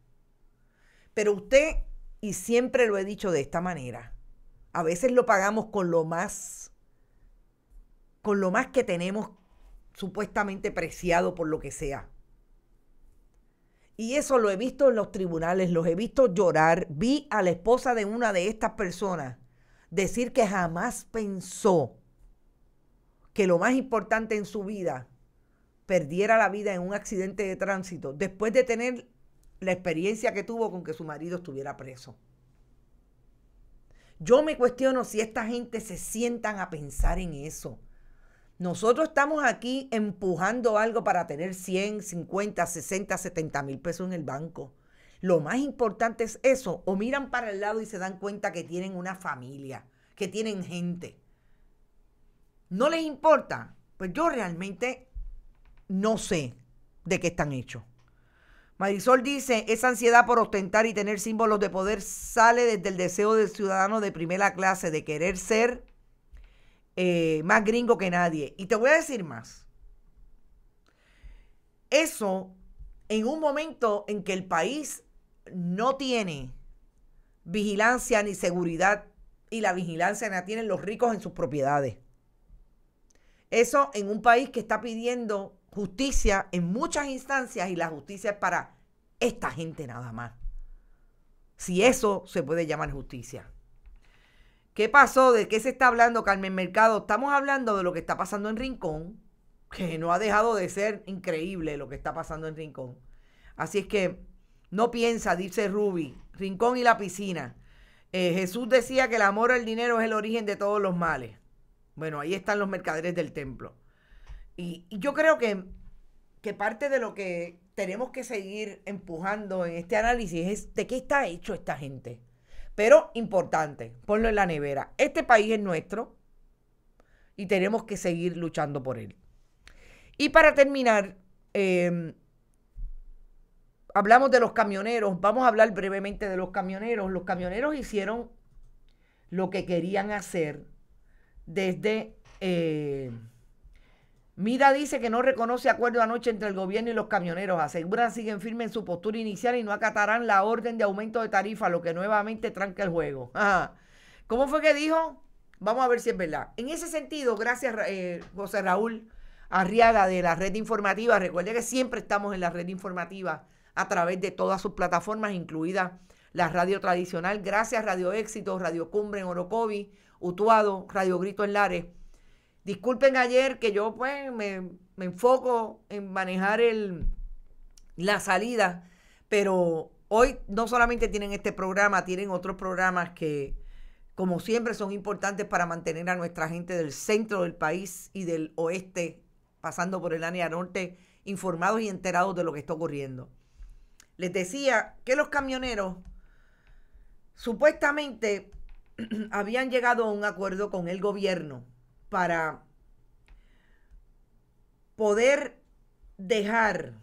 Pero usted, y siempre lo he dicho de esta manera, a veces lo pagamos con lo más, con lo más que tenemos supuestamente preciado por lo que sea. Y eso lo he visto en los tribunales, los he visto llorar. Vi a la esposa de una de estas personas decir que jamás pensó que lo más importante en su vida perdiera la vida en un accidente de tránsito después de tener la experiencia que tuvo con que su marido estuviera preso. Yo me cuestiono si esta gente se sientan a pensar en eso. Nosotros estamos aquí empujando algo para tener 100, 50, 60, 70 mil pesos en el banco. Lo más importante es eso. O miran para el lado y se dan cuenta que tienen una familia, que tienen gente. ¿No les importa? Pues yo realmente no sé de qué están hechos. Marisol dice, esa ansiedad por ostentar y tener símbolos de poder sale desde el deseo del ciudadano de primera clase de querer ser eh, más gringo que nadie. Y te voy a decir más. Eso en un momento en que el país no tiene vigilancia ni seguridad y la vigilancia la tienen los ricos en sus propiedades. Eso en un país que está pidiendo justicia en muchas instancias y la justicia es para esta gente nada más. Si eso se puede llamar justicia. ¿Qué pasó? ¿De qué se está hablando, Carmen Mercado? Estamos hablando de lo que está pasando en Rincón, que no ha dejado de ser increíble lo que está pasando en Rincón. Así es que no piensa, dice Ruby, Rincón y la piscina. Eh, Jesús decía que el amor al dinero es el origen de todos los males. Bueno, ahí están los mercaderes del templo. Y, yo creo que, que parte de lo que tenemos que seguir empujando en este análisis es de qué está hecho esta gente. Pero importante, ponlo en la nevera. Este país es nuestro y tenemos que seguir luchando por él. Y para terminar, em, hablamos de los camioneros. Vamos a hablar brevemente de los camioneros. Los camioneros hicieron lo que querían hacer desde... Eh, Mira, dice que no reconoce acuerdo anoche entre el gobierno y los camioneros. Aseguran siguen firmes en su postura inicial y no acatarán la orden de aumento de tarifa, lo que nuevamente tranca el juego. ¿Cómo fue que dijo? Vamos a ver si es verdad. En ese sentido, gracias eh, José Raúl Arriaga de la red informativa. Recuerde que siempre estamos en la red informativa a través de todas sus plataformas, incluida la radio tradicional. Gracias Radio Éxito, Radio Cumbre en Orocovi, Utuado, Radio Grito en Lares Disculpen ayer que yo pues me, enfoco en manejar el, la salida, pero hoy no solamente tienen este programa, tienen otros programas que como siempre son importantes para mantener a nuestra gente del centro del país y del oeste, pasando por el área norte, informados y enterados de lo que está ocurriendo. Les decía que los camioneros supuestamente habían llegado a un acuerdo con el gobierno para poder dejar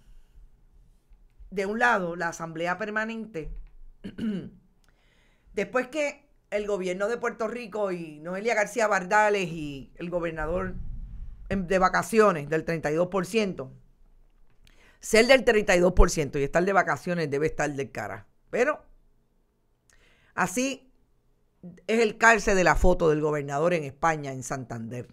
de un lado la Asamblea Permanente, después que el gobierno de Puerto Rico y Noelia García Bardales y el gobernador de vacaciones del 32%, ser del 32% y estar de vacaciones debe estar de cara. Pero así es el cárcel de la foto del gobernador en España, en Santander.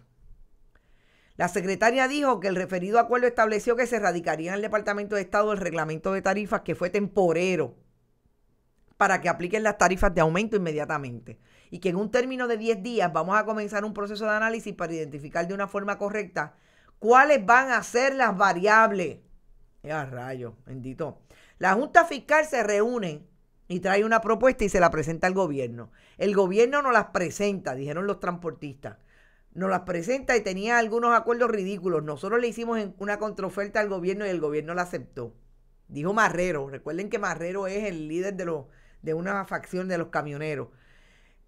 La secretaria dijo que el referido acuerdo estableció que se radicaría en el Departamento de Estado el reglamento de tarifas que fue temporero para que apliquen las tarifas de aumento inmediatamente y que en un término de 10 días vamos a comenzar un proceso de análisis para identificar de una forma correcta cuáles van a ser las variables. ¡Ya rayo! Bendito. La Junta Fiscal se reúne y trae una propuesta y se la presenta al gobierno. El gobierno no las presenta, dijeron los transportistas. Nos las presenta y tenía algunos acuerdos ridículos. Nosotros le hicimos una contraoferta al gobierno y el gobierno la aceptó. Dijo Marrero. Recuerden que Marrero es el líder de, de una facción de los camioneros.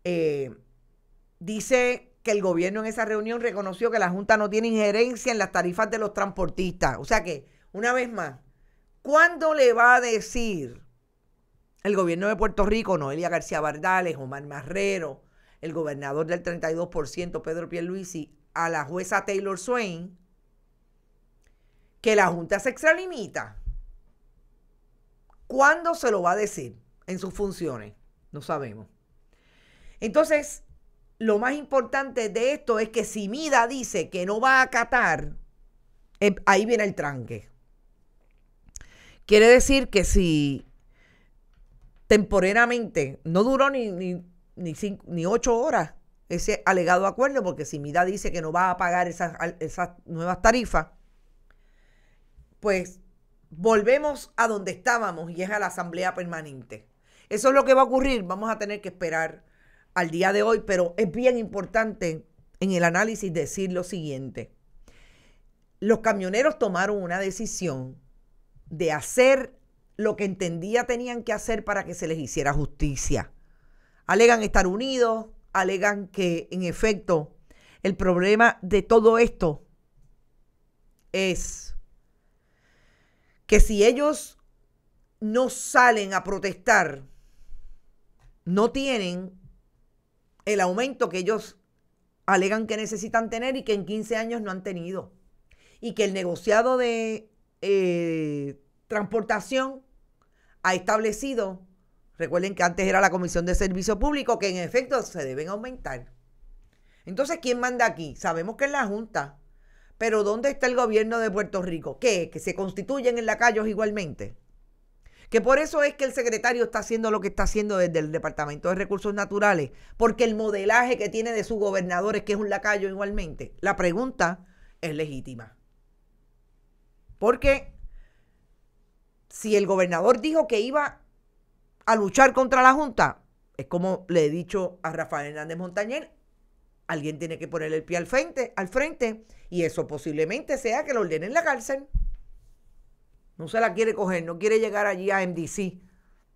Eh, dice que el gobierno en esa reunión reconoció que la Junta no tiene injerencia en las tarifas de los transportistas. O sea que, una vez más, ¿cuándo le va a decir el gobierno de Puerto Rico, Noelia García Bardales, Omar Marrero, el gobernador del 32%, Pedro Pierluisi, a la jueza Taylor Swain, que la Junta se extralimita. ¿Cuándo se lo va a decir en sus funciones? No sabemos. Entonces, lo más importante de esto es que si Mida dice que no va a acatar, eh, ahí viene el tranque. Quiere decir que si temporariamente, No duró ni, ni, ocho horas ese alegado acuerdo, porque si Mida dice que no va a pagar esas, esas nuevas tarifas, pues volvemos a donde estábamos y es a la Asamblea Permanente. Eso es lo que va a ocurrir. Vamos a tener que esperar al día de hoy, pero es bien importante en el análisis decir lo siguiente. Los camioneros tomaron una decisión de hacer lo que entendía tenían que hacer para que se les hiciera justicia. Alegan estar unidos, alegan que en efecto el problema de todo esto es que si ellos no salen a protestar, no tienen el aumento que ellos alegan que necesitan tener y que en 15 años no han tenido. Y que el negociado de eh, transportación ha establecido, recuerden que antes era la Comisión de Servicio Público, que en efecto se deben aumentar. Entonces, ¿quién manda aquí? Sabemos que es la Junta, pero ¿dónde está el gobierno de Puerto Rico? ¿Qué? ¿Que se constituyen en lacayos igualmente? Que por eso es que el secretario está haciendo lo que está haciendo desde el Departamento de Recursos Naturales, porque el modelaje que tiene de su gobernador es que es un lacayo igualmente. La pregunta es legítima. Porque si el gobernador dijo que iba a luchar contra la Junta, es como le he dicho a Rafael Hernández Montañer, alguien tiene que poner el pie al frente, al frente y eso posiblemente sea que lo ordenen la cárcel. No se la quiere coger, no quiere llegar allí a MDC,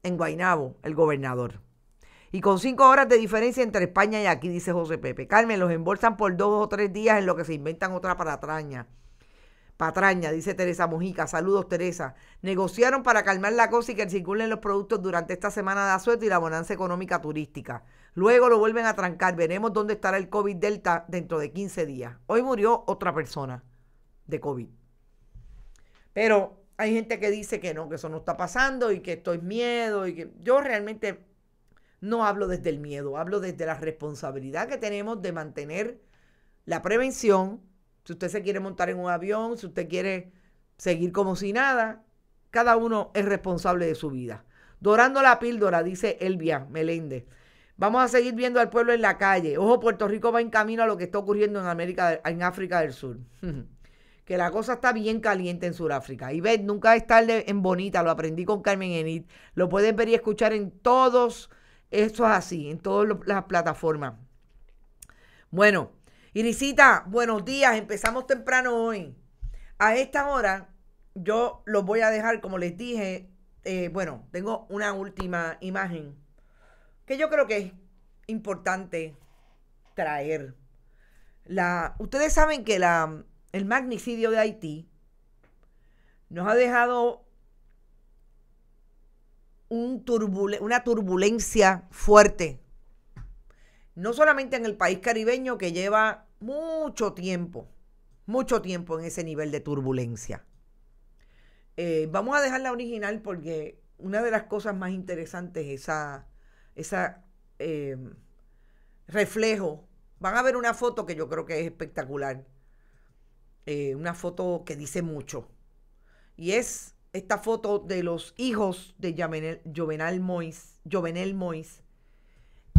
en Guainabo, el gobernador. Y con cinco horas de diferencia entre España y aquí, dice José Pepe. Carmen, los embolsan por dos o tres días en lo que se inventan otra paratraña. Patraña, dice Teresa Mujica. Saludos, Teresa. Negociaron para calmar la cosa y que circulen los productos durante esta semana de asueto y la bonanza económica turística. Luego lo vuelven a trancar. Veremos dónde estará el COVID Delta dentro de 15 días. Hoy murió otra persona de COVID. Pero hay gente que dice que no, que eso no está pasando y que estoy miedo y que yo realmente no hablo desde el miedo, hablo desde la responsabilidad que tenemos de mantener la prevención, si usted se quiere montar en un avión, si usted quiere seguir como si nada, cada uno es responsable de su vida. Dorando la píldora, dice Elvia Meléndez. Vamos a seguir viendo al pueblo en la calle. Ojo, Puerto Rico va en camino a lo que está ocurriendo en América, en África del Sur. que la cosa está bien caliente en Sudáfrica. Y ve, nunca es tarde en Bonita, lo aprendí con Carmen Enid. Lo pueden ver y escuchar en todos, esto es así, en todas las plataformas. Bueno, Irisita, buenos días. Empezamos temprano hoy. A esta hora yo los voy a dejar, como les dije, eh, bueno, tengo una última imagen que yo creo que es importante traer. ustedes saben que el magnicidio de Haití nos ha dejado una turbulencia fuerte. No solamente en el país caribeño que lleva mucho tiempo, mucho tiempo en ese nivel de turbulencia. Eh, vamos a dejar la original porque una de las cosas más interesantes es esa, esa eh, reflejo. Van a ver una foto que yo creo que es espectacular. Eh, una foto que dice mucho. Y es esta foto de los hijos de Mois, Jovenel Mois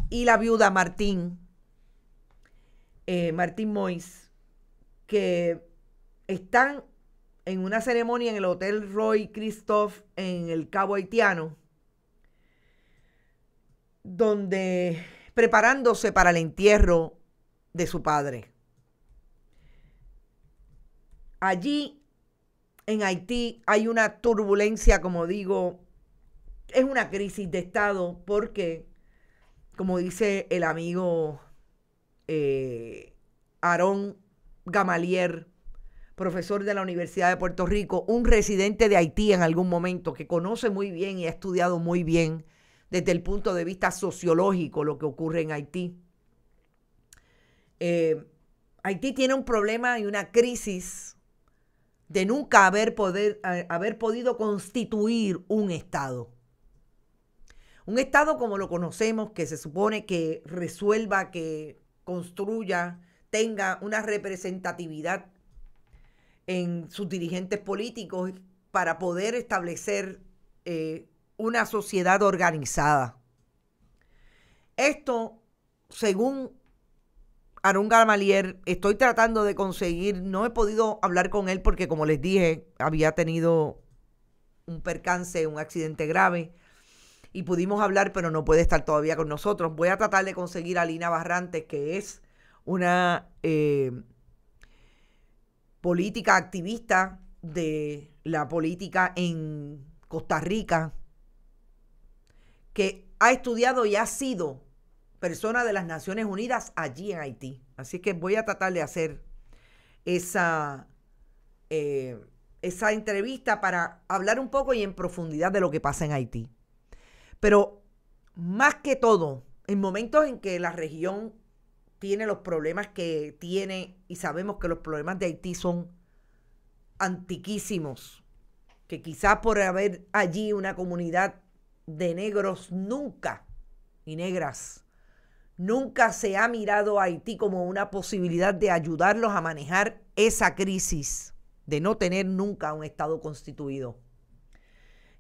y la viuda Martín, eh, Martín Mois, que están en una ceremonia en el Hotel Roy Christoph en el Cabo Haitiano, donde preparándose para el entierro de su padre. Allí, en Haití, hay una turbulencia, como digo, es una crisis de Estado porque, como dice el amigo eh, Aarón Gamalier, profesor de la Universidad de Puerto Rico, un residente de Haití en algún momento que conoce muy bien y ha estudiado muy bien desde el punto de vista sociológico lo que ocurre en Haití. Eh, Haití tiene un problema y una crisis de nunca haber, poder, haber podido constituir un Estado. Un Estado como lo conocemos, que se supone que resuelva, que construya, tenga una representatividad en sus dirigentes políticos para poder establecer eh, una sociedad organizada. Esto, según Arun Gamalier, estoy tratando de conseguir, no he podido hablar con él porque como les dije, había tenido un percance, un accidente grave y pudimos hablar, pero no puede estar todavía con nosotros. Voy a tratar de conseguir a Lina Barrantes, que es una eh, política activista de la política en Costa Rica, que ha estudiado y ha sido persona de las Naciones Unidas allí en Haití. Así que voy a tratar de hacer esa, eh, esa entrevista para hablar un poco y en profundidad de lo que pasa en Haití. Pero más que todo, en momentos en que la región tiene los problemas que tiene y sabemos que los problemas de Haití son antiquísimos, que quizás por haber allí una comunidad de negros nunca y negras, nunca se ha mirado a Haití como una posibilidad de ayudarlos a manejar esa crisis de no tener nunca un Estado constituido.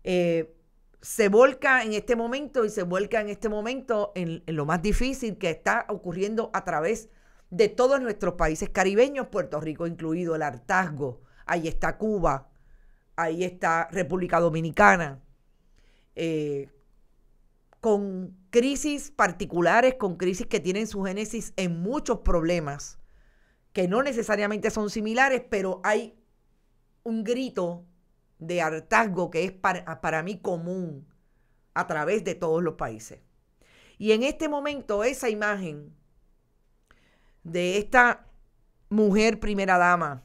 Eh, se volca en este momento y se vuelca en este momento en, lo más difícil que está ocurriendo a través de todos nuestros países caribeños, Puerto Rico incluido, el hartazgo, ahí está Cuba, ahí está República Dominicana, eh, con crisis particulares, con crisis que tienen su génesis en muchos problemas, que no necesariamente son similares, pero hay un grito de hartazgo que es para, mí común a través de todos los países. Y en este momento esa imagen de esta mujer primera dama,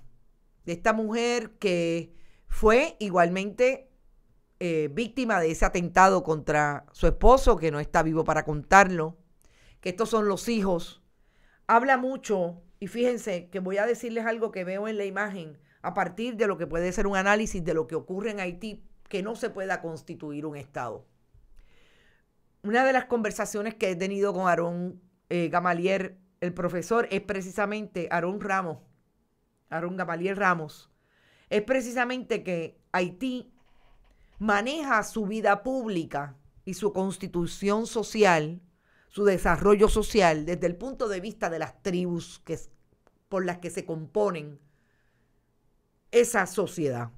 de esta mujer que fue igualmente eh, víctima de ese atentado contra su esposo, que no está vivo para contarlo, que estos son los hijos, habla mucho, y fíjense que voy a decirles algo que veo en la imagen, a partir de lo que puede ser un análisis de lo que ocurre en Haití, que no se pueda constituir un Estado. Una de las conversaciones que he tenido con Aarón eh, Gamalier, el profesor, es precisamente Aarón Ramos, Aarón Gamalier Ramos, es precisamente que Haití maneja su vida pública y su constitución social, su desarrollo social, desde el punto de vista de las tribus que, por las que se componen esa sociedad.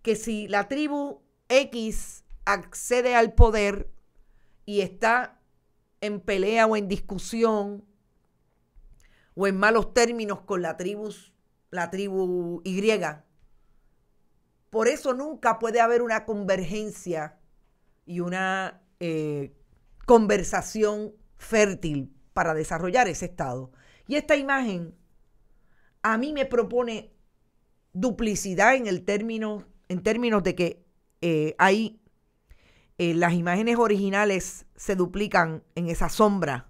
Que si la tribu X accede al poder y está en pelea o en discusión o en malos términos con la tribu, la tribu Y, por eso nunca puede haber una convergencia y una eh, conversación fértil para desarrollar ese estado. Y esta imagen a mí me propone duplicidad en, el término, en términos de que hay eh, eh, las imágenes originales se duplican en esa sombra.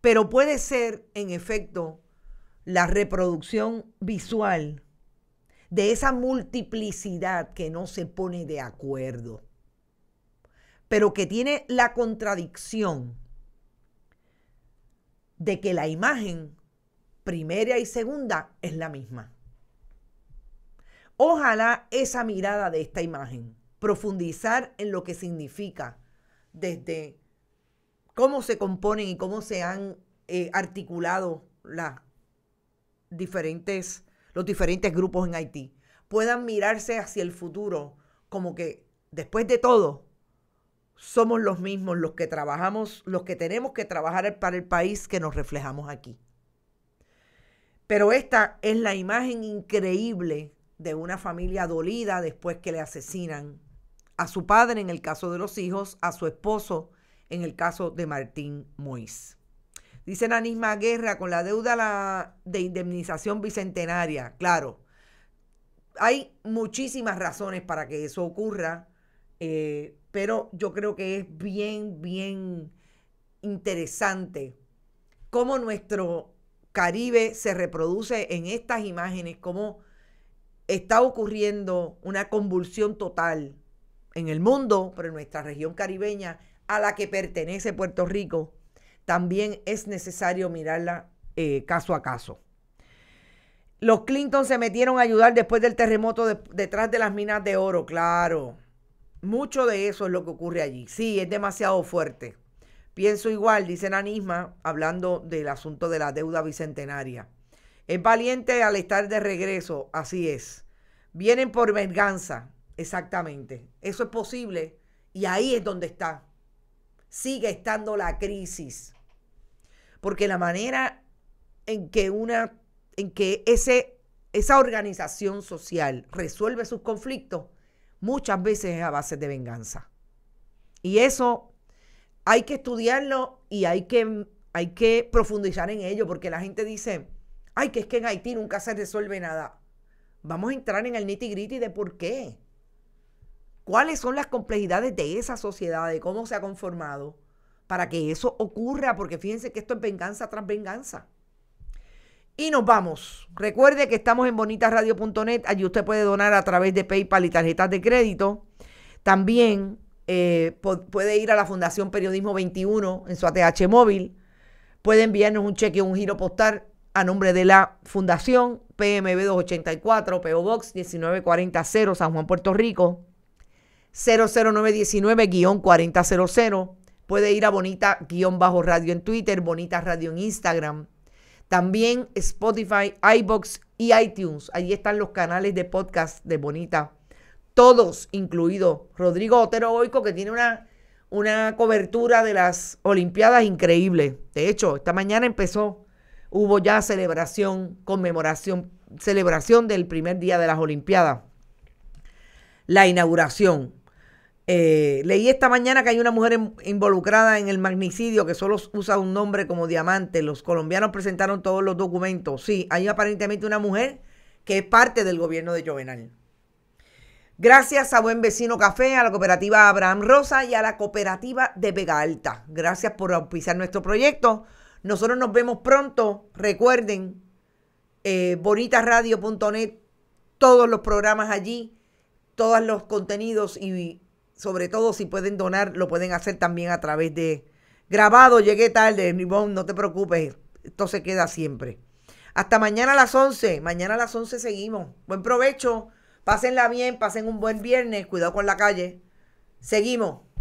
Pero puede ser, en efecto, la reproducción visual de esa multiplicidad que no se pone de acuerdo, pero que tiene la contradicción de que la imagen primera y segunda es la misma. Ojalá esa mirada de esta imagen, profundizar en lo que significa desde cómo se componen y cómo se han eh, articulado los diferentes grupos en Haití, puedan mirarse hacia el futuro como que después de todo somos los mismos los que trabajamos, los que tenemos que trabajar para el país que nos reflejamos aquí. Pero esta es la imagen increíble de una familia dolida después que le asesinan a su padre en el caso de los hijos, a su esposo en el caso de Martín Mois. Dice la misma guerra con la deuda de indemnización bicentenaria. Claro, hay muchísimas razones para que eso ocurra, eh, pero yo creo que es bien, bien interesante cómo nuestro Caribe se reproduce en estas imágenes, cómo está ocurriendo una convulsión total en el mundo, pero en nuestra región caribeña, a la que pertenece Puerto Rico, también es necesario mirarla eh, caso a caso. Los Clinton se metieron a ayudar después del terremoto detrás de las minas de oro, claro. Mucho de eso es lo que ocurre allí. Sí, es demasiado fuerte. Pienso igual, dice Nanisma, hablando del asunto de la deuda bicentenaria. Es valiente al estar de regreso, así es. Vienen por venganza, exactamente. Eso es posible y ahí es donde está. Sigue estando la crisis. Porque la manera en que una en que ese, esa organización social resuelve sus conflictos muchas veces es a base de venganza. Y eso hay que estudiarlo y hay que, hay que profundizar en ello porque la gente dice, ay, que es que en Haití nunca se resuelve nada. Vamos a entrar en el nitty-gritty de por qué. ¿Cuáles son las complejidades de esa sociedad, de cómo se ha conformado, para que eso ocurra? Porque fíjense que esto es venganza tras venganza. Y nos vamos. Recuerde que estamos en bonitasradio.net. Allí usted puede donar a través de PayPal y tarjetas de crédito. También eh, puede ir a la Fundación Periodismo 21 en su ATH móvil. Puede enviarnos un cheque o un giro postal a nombre de la Fundación PMB 284, PO Box 1940 San Juan, Puerto Rico, 00919-4000. Puede ir a Bonita-Radio en Twitter, Bonita Radio en Instagram. También Spotify, iBox y iTunes. Allí están los canales de podcast de Bonita. Todos, incluido Rodrigo Otero Oico que tiene una, una cobertura de las Olimpiadas increíble. De hecho, esta mañana empezó hubo ya celebración, conmemoración, celebración del primer día de las Olimpiadas, la inauguración. Eh, leí esta mañana que hay una mujer involucrada en el magnicidio que solo usa un nombre como diamante. Los colombianos presentaron todos los documentos. Sí, hay aparentemente una mujer que es parte del gobierno de Jovenal. Gracias a Buen Vecino Café, a la cooperativa Abraham Rosa y a la cooperativa de Vega Alta. Gracias por auspiciar nuestro proyecto. Nosotros nos vemos pronto. Recuerden, eh, bonitasradio.net, todos los programas allí, todos los contenidos y sobre todo si pueden donar, lo pueden hacer también a través de grabado. Llegué tarde, no te preocupes, esto se queda siempre. Hasta mañana a las 11, mañana a las 11 seguimos. Buen provecho, pásenla bien, pasen un buen viernes, cuidado con la calle. Seguimos.